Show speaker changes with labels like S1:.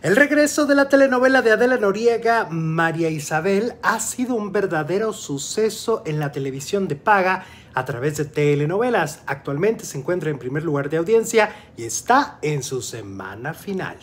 S1: El regreso de la telenovela de Adela Noriega, María Isabel, ha sido un verdadero suceso en la televisión de paga a través de telenovelas. Actualmente se encuentra en primer lugar de audiencia y está en su semana final.